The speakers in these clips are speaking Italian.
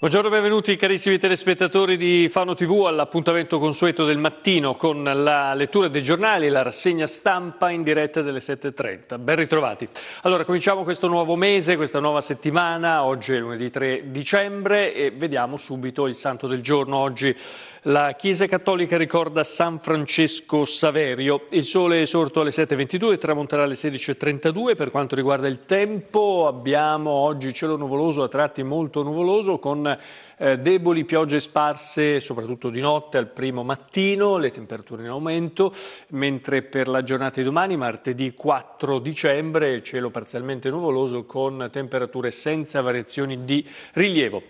Buongiorno e benvenuti carissimi telespettatori di Fano TV all'appuntamento consueto del mattino con la lettura dei giornali e la rassegna stampa in diretta delle 7.30. Ben ritrovati. Allora cominciamo questo nuovo mese, questa nuova settimana, oggi è lunedì 3 dicembre e vediamo subito il santo del giorno. Oggi la Chiesa Cattolica ricorda San Francesco Saverio. Il sole è sorto alle 7.22 e tramonterà alle 16.32. Per quanto riguarda il tempo abbiamo oggi cielo nuvoloso, a tratti molto nuvoloso, con eh, deboli piogge sparse soprattutto di notte al primo mattino, le temperature in aumento, mentre per la giornata di domani, martedì 4 dicembre, cielo parzialmente nuvoloso con temperature senza variazioni di rilievo.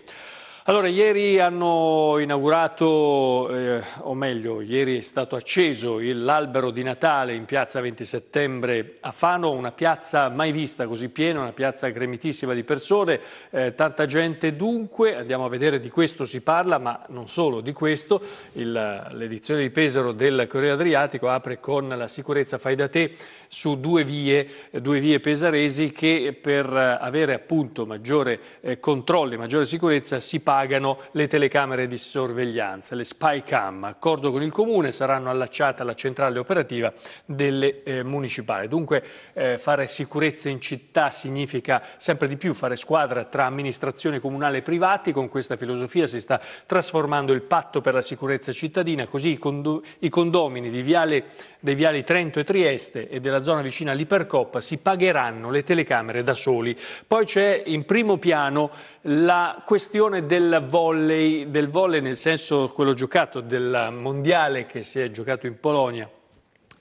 Allora, ieri hanno inaugurato, eh, o meglio, ieri è stato acceso l'albero di Natale in piazza 20 settembre a Fano, una piazza mai vista così piena, una piazza gremitissima di persone, eh, tanta gente dunque, andiamo a vedere di questo si parla, ma non solo di questo, l'edizione di Pesaro del Corriere Adriatico apre con la sicurezza fai da te su due vie, due vie pesaresi che per avere appunto maggiore eh, controlli, maggiore sicurezza si parla pagano le telecamere di sorveglianza, le spy cam. Accordo con il Comune, saranno allacciate alla centrale operativa delle eh, municipali. Dunque eh, fare sicurezza in città significa sempre di più fare squadra tra amministrazione comunale e privati. Con questa filosofia si sta trasformando il patto per la sicurezza cittadina, così i, condo i condomini viale, dei viali Trento e Trieste e della zona vicina all'Ipercoppa si pagheranno le telecamere da soli. Poi c'è in primo piano la questione del del volley, del volley nel senso quello giocato del mondiale che si è giocato in Polonia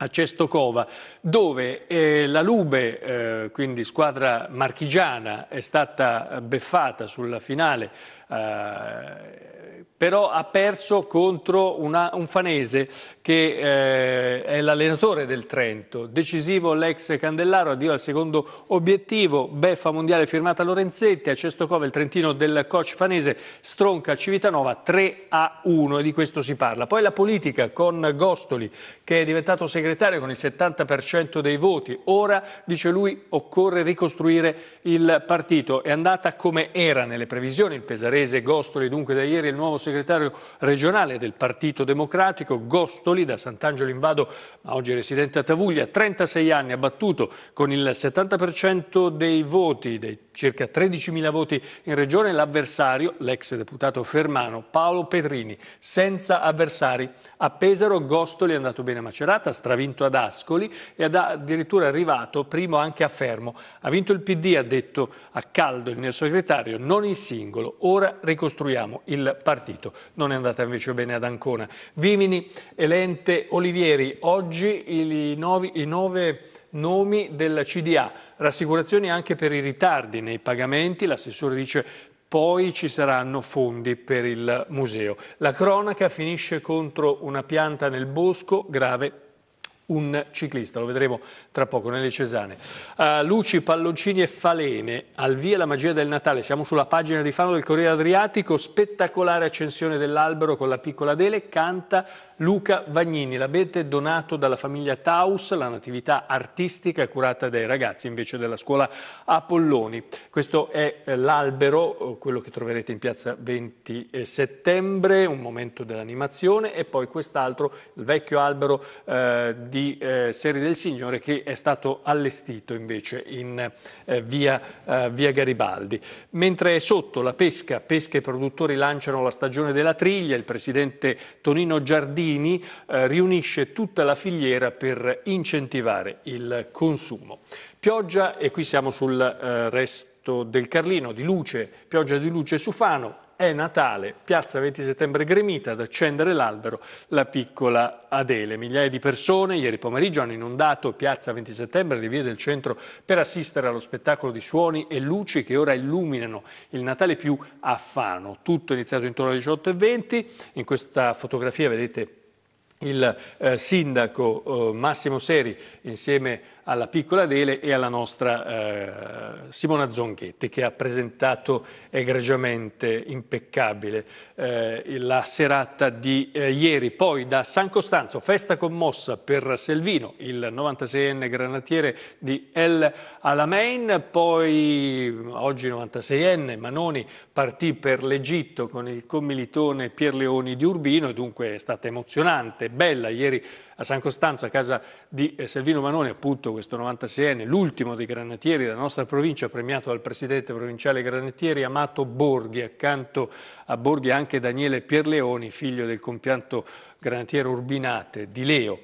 a Cestocova, dove eh, la Lube, eh, quindi squadra marchigiana, è stata beffata sulla finale eh, però ha perso contro una, un fanese che eh, è l'allenatore del Trento. Decisivo l'ex Candellaro, addio al secondo obiettivo, beffa mondiale firmata Lorenzetti, a Cestocova il Trentino del coach fanese stronca Civitanova 3 a 1 e di questo si parla. Poi la politica con Gostoli che è diventato segretario con il 70% dei voti, ora dice lui occorre ricostruire il partito, è andata come era nelle previsioni il Pesarese riprese Gostoli dunque da ieri il nuovo segretario regionale del Partito Democratico, Gostoli da Sant'Angelo in Vado, ma oggi residente a Tavuglia, 36 anni, ha battuto con il 70% dei voti dei circa 13.000 voti in regione, l'avversario, l'ex deputato fermano Paolo Petrini, senza avversari. A Pesaro Gostoli è andato bene a Macerata, stravinto ad Ascoli e ad addirittura arrivato primo anche a Fermo. Ha vinto il PD, ha detto a caldo il mio segretario, non il singolo, ora ricostruiamo il partito. Non è andata invece bene ad Ancona. Vimini, Elente, Olivieri, oggi i nove, i nove nomi del CDA, rassicurazioni anche per i ritardi nei pagamenti, l'assessore dice poi ci saranno fondi per il museo. La cronaca finisce contro una pianta nel bosco, grave un ciclista, lo vedremo tra poco nelle Cesane. Uh, Luci, Palloncini e Falene, al via la magia del Natale, siamo sulla pagina di Fano del Corriere Adriatico, spettacolare accensione dell'albero con la piccola Dele, canta Luca Vagnini, l'abete donato dalla famiglia Taus, la natività artistica curata dai ragazzi invece della scuola Apolloni. Questo è eh, l'albero, eh, quello che troverete in piazza 20 eh, settembre, un momento dell'animazione e poi quest'altro, il vecchio albero eh, di di eh, Serie del Signore che è stato allestito invece in eh, via, eh, via, Garibaldi. Mentre è sotto la pesca, pesca e produttori lanciano la stagione della triglia, il presidente Tonino Giardini eh, riunisce tutta la filiera per incentivare il consumo. Pioggia, e qui siamo sul eh, resto del Carlino, di luce, pioggia di luce su Fano, è Natale, piazza 20 settembre gremita, ad accendere l'albero la piccola Adele. Migliaia di persone ieri pomeriggio hanno inondato piazza 20 settembre, le vie del centro, per assistere allo spettacolo di suoni e luci che ora illuminano il Natale più a Fano. Tutto è iniziato intorno alle 18.20, in questa fotografia vedete il eh, sindaco eh, Massimo Seri insieme a alla piccola Adele e alla nostra eh, Simona Zonghetti che ha presentato egregiamente, impeccabile, eh, la serata di eh, ieri. Poi da San Costanzo, festa commossa per Selvino, il 96enne granatiere di El Alamein, poi oggi 96enne Manoni partì per l'Egitto con il commilitone Pierleoni di Urbino, dunque è stata emozionante, bella ieri a San Costanzo, a casa di eh, Selvino Manone, appunto questo 96enne, l'ultimo dei granatieri della nostra provincia, premiato dal presidente provinciale Granatieri, Amato Borghi, accanto a Borghi anche Daniele Pierleoni, figlio del compianto granatiero Urbinate di Leo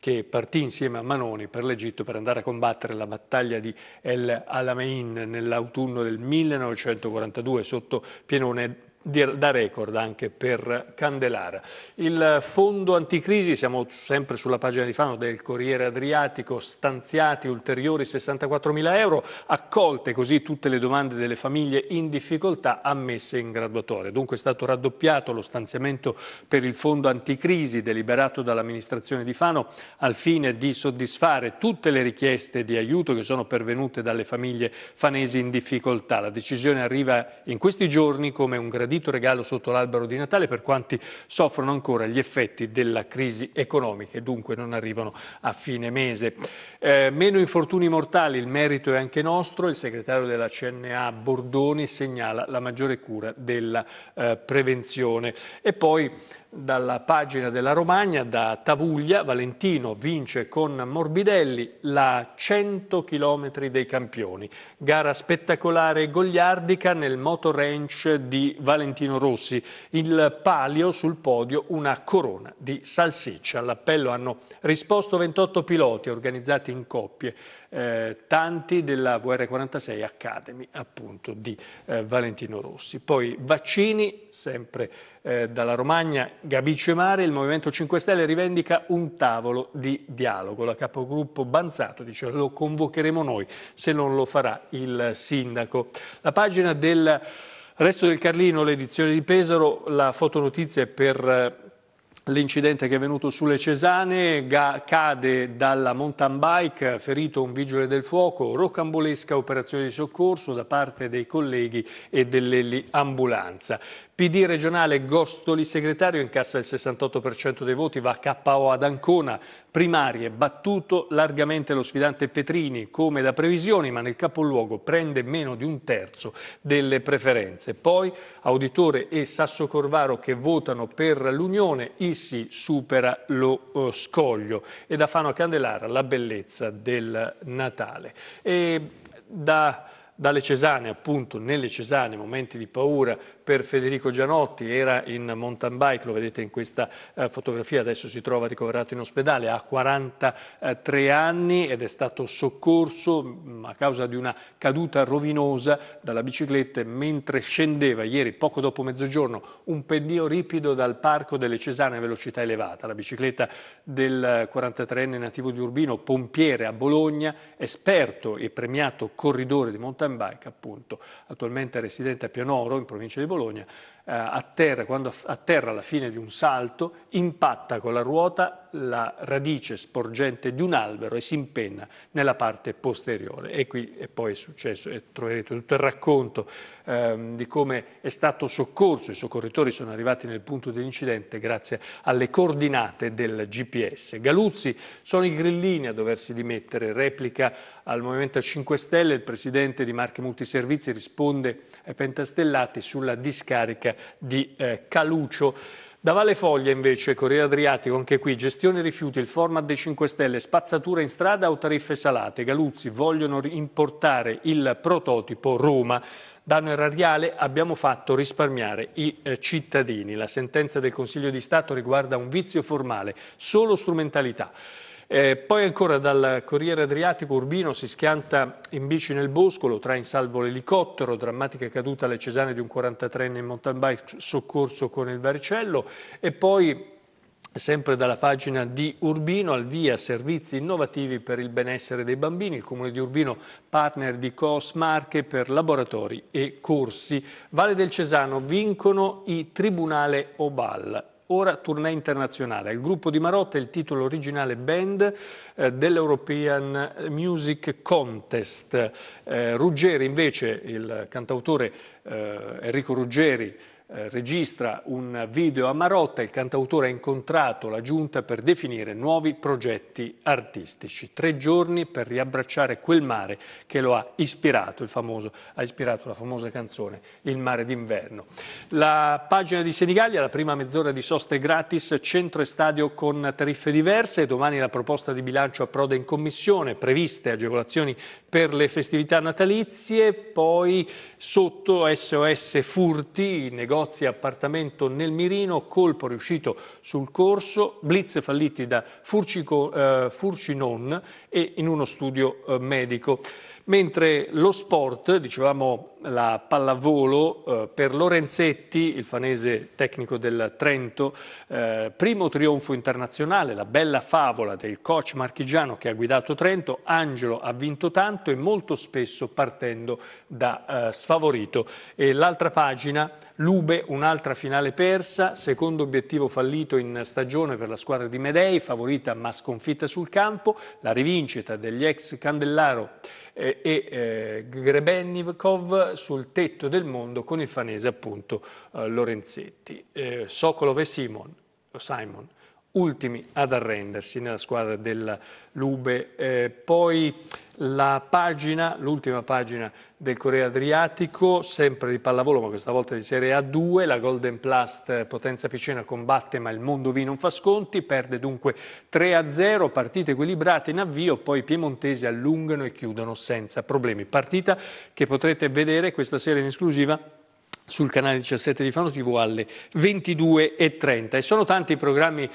che partì insieme a Manoni per l'Egitto per andare a combattere la battaglia di El Alamein nell'autunno del 1942 sotto Pienone da record anche per Candelara. Il fondo anticrisi, siamo sempre sulla pagina di Fano del Corriere Adriatico, stanziati ulteriori 64 mila euro, accolte così tutte le domande delle famiglie in difficoltà ammesse in graduatoria. Dunque è stato raddoppiato lo stanziamento per il fondo anticrisi deliberato dall'amministrazione di Fano al fine di soddisfare tutte le richieste di aiuto che sono pervenute dalle famiglie fanesi in difficoltà. La decisione arriva in questi giorni come un gradimento gradito regalo sotto l'albero di Natale per quanti soffrono ancora gli effetti della crisi economica e dunque non arrivano a fine mese. Eh, meno infortuni mortali, il merito è anche nostro, il segretario della CNA Bordoni segnala la maggiore cura della eh, prevenzione. E poi dalla pagina della Romagna, da Tavuglia, Valentino vince con Morbidelli la 100 km dei campioni. Gara spettacolare e gogliardica nel moto ranch di Valentino Rossi. Il palio sul podio una corona di salsiccia. All'appello hanno risposto 28 piloti organizzati in coppie. Eh, tanti della VR46 Academy appunto di eh, Valentino Rossi. Poi vaccini, sempre eh, dalla Romagna, Gabice Mare, il Movimento 5 Stelle rivendica un tavolo di dialogo. La capogruppo Banzato dice lo convocheremo noi se non lo farà il sindaco. La pagina del Resto del Carlino, l'edizione di Pesaro, la fotonotizia è per eh, l'incidente che è venuto sulle Cesane, cade dalla mountain bike, ferito un vigile del fuoco, roccambolesca operazione di soccorso da parte dei colleghi e dell'ambulanza. PD regionale Gostoli segretario incassa il 68% dei voti, va a KO ad Ancona, primarie battuto largamente lo sfidante Petrini come da previsioni ma nel capoluogo prende meno di un terzo delle preferenze. Poi Auditore e Sasso Corvaro che votano per l'Unione, il sì supera lo eh, scoglio e da Fano a Candelara la bellezza del Natale. E da dalle Cesane, appunto nelle Cesane, momenti di paura per Federico Gianotti, era in mountain bike, lo vedete in questa eh, fotografia, adesso si trova ricoverato in ospedale, ha 43 anni ed è stato soccorso mm, a causa di una caduta rovinosa dalla bicicletta mentre scendeva ieri poco dopo mezzogiorno un pendio ripido dal parco delle Cesane a velocità elevata. La bicicletta del 43enne nativo di Urbino, pompiere a Bologna, esperto e premiato corridore di mountain mountain bike, appunto, attualmente residente a Pianoro, in provincia di Bologna, eh, atterra, quando atterra alla fine di un salto, impatta con la ruota la radice sporgente di un albero e si impenna nella parte posteriore. E qui e poi è successo, e troverete tutto il racconto ehm, di come è stato soccorso, i soccorritori sono arrivati nel punto dell'incidente grazie alle coordinate del GPS. Galuzzi, sono i grillini a doversi dimettere, replica al Movimento 5 Stelle, il presidente di Marche Multiservizi risponde ai pentastellati sulla discarica di eh, Calucio. Da Valle Foglia invece, Corriere Adriatico, anche qui, gestione rifiuti, il format dei 5 Stelle, spazzatura in strada o tariffe salate. Galuzzi vogliono importare il prototipo Roma. Danno erariale abbiamo fatto risparmiare i eh, cittadini. La sentenza del Consiglio di Stato riguarda un vizio formale, solo strumentalità. Eh, poi ancora dal Corriere Adriatico Urbino si schianta in bici nel bosco, lo trae in salvo l'elicottero, drammatica caduta alle Cesane di un 43enne in mountain bike, soccorso con il varicello e poi Sempre dalla pagina di Urbino al via servizi innovativi per il benessere dei bambini, il Comune di Urbino partner di COS Marche per laboratori e corsi. Valle del Cesano vincono i Tribunale Obal ora tournée internazionale. Il gruppo di Marotta è il titolo originale Band eh, dell'European Music Contest. Eh, Ruggeri invece, il cantautore eh, Enrico Ruggeri, eh, registra un video a Marotta, il cantautore ha incontrato la giunta per definire nuovi progetti artistici. Tre giorni per riabbracciare quel mare che lo ha ispirato, famoso, ha ispirato la famosa canzone Il mare d'inverno. La pagina di Senigallia, la prima mezz'ora di soste gratis, centro e stadio con tariffe diverse. Domani la proposta di bilancio approda in commissione, previste agevolazioni per le festività natalizie, poi sotto SOS Furti, negozi Ozi, appartamento nel Mirino, colpo riuscito sul corso, blitz falliti da Furcico, eh, Furcinon e in uno studio eh, medico mentre lo sport, dicevamo la pallavolo, eh, per Lorenzetti, il fanese tecnico del Trento, eh, primo trionfo internazionale, la bella favola del coach marchigiano che ha guidato Trento, Angelo ha vinto tanto e molto spesso partendo da eh, sfavorito. E l'altra pagina, Lube, un'altra finale persa, secondo obiettivo fallito in stagione per la squadra di Medei, favorita ma sconfitta sul campo, la rivincita degli ex Candellaro eh, e eh, Grebennikov sul tetto del mondo con il fanese appunto eh, Lorenzetti. Eh, Sokolov e Simon, Simon ultimi ad arrendersi nella squadra del Lube. Eh, poi la pagina, l'ultima pagina del Corriere Adriatico, sempre di pallavolo ma questa volta di Serie A2, la Golden Plast Potenza Picena combatte ma il Mondo V non fa sconti, perde dunque 3-0, partite equilibrate in avvio, poi i piemontesi allungano e chiudono senza problemi. Partita che potrete vedere questa sera in esclusiva sul canale 17 di Fano TV alle 22.30. E sono tanti i programmi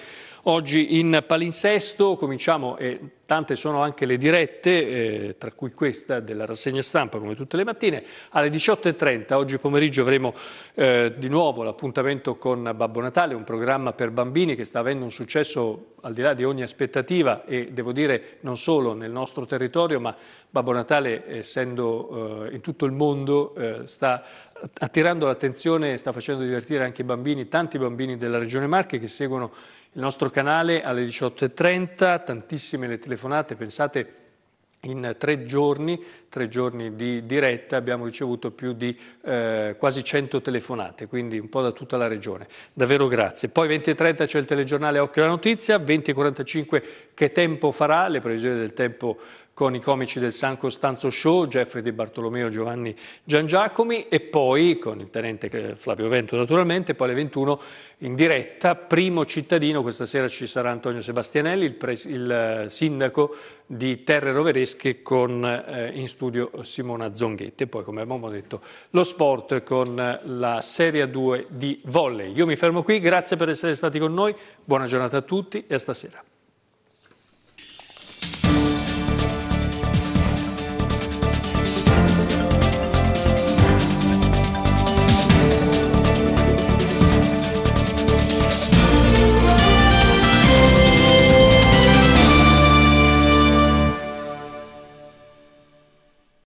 oggi in palinsesto, cominciamo... Eh, Tante sono anche le dirette, eh, tra cui questa della rassegna stampa, come tutte le mattine, alle 18.30. Oggi pomeriggio avremo eh, di nuovo l'appuntamento con Babbo Natale, un programma per bambini che sta avendo un successo al di là di ogni aspettativa e devo dire non solo nel nostro territorio, ma Babbo Natale, essendo eh, in tutto il mondo, eh, sta attirando l'attenzione e sta facendo divertire anche i bambini, tanti bambini della Regione Marche che seguono il nostro canale alle 18.30, tantissime le telefonate, pensate in tre giorni, tre giorni di diretta, abbiamo ricevuto più di eh, quasi 100 telefonate, quindi un po' da tutta la regione. Davvero grazie. Poi 20.30 c'è il telegiornale Occhio alla Notizia, 20.45 che tempo farà, le previsioni del tempo con i comici del San Costanzo Show, Jeffrey Di Bartolomeo, Giovanni Giangiacomi e poi con il tenente eh, Flavio Vento naturalmente, poi alle 21 in diretta, primo cittadino, questa sera ci sarà Antonio Sebastianelli, il, pres, il eh, sindaco di Terre Roveresche con eh, in studio Simona Zonghetti e poi come abbiamo detto lo sport con la Serie 2 di volley. Io mi fermo qui, grazie per essere stati con noi, buona giornata a tutti e a stasera.